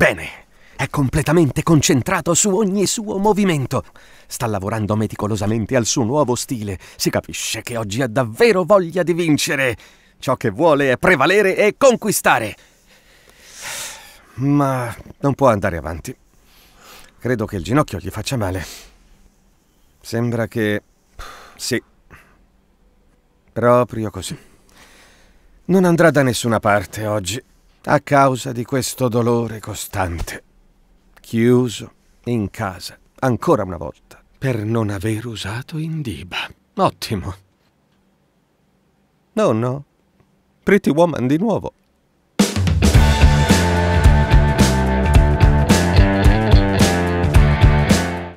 Bene, è completamente concentrato su ogni suo movimento. Sta lavorando meticolosamente al suo nuovo stile. Si capisce che oggi ha davvero voglia di vincere. Ciò che vuole è prevalere e conquistare. Ma non può andare avanti. Credo che il ginocchio gli faccia male. Sembra che... Sì. Proprio così. Non andrà da nessuna parte oggi a causa di questo dolore costante. Chiuso in casa, ancora una volta, per non aver usato Indiba. Ottimo. No, no. Pretty Woman di nuovo.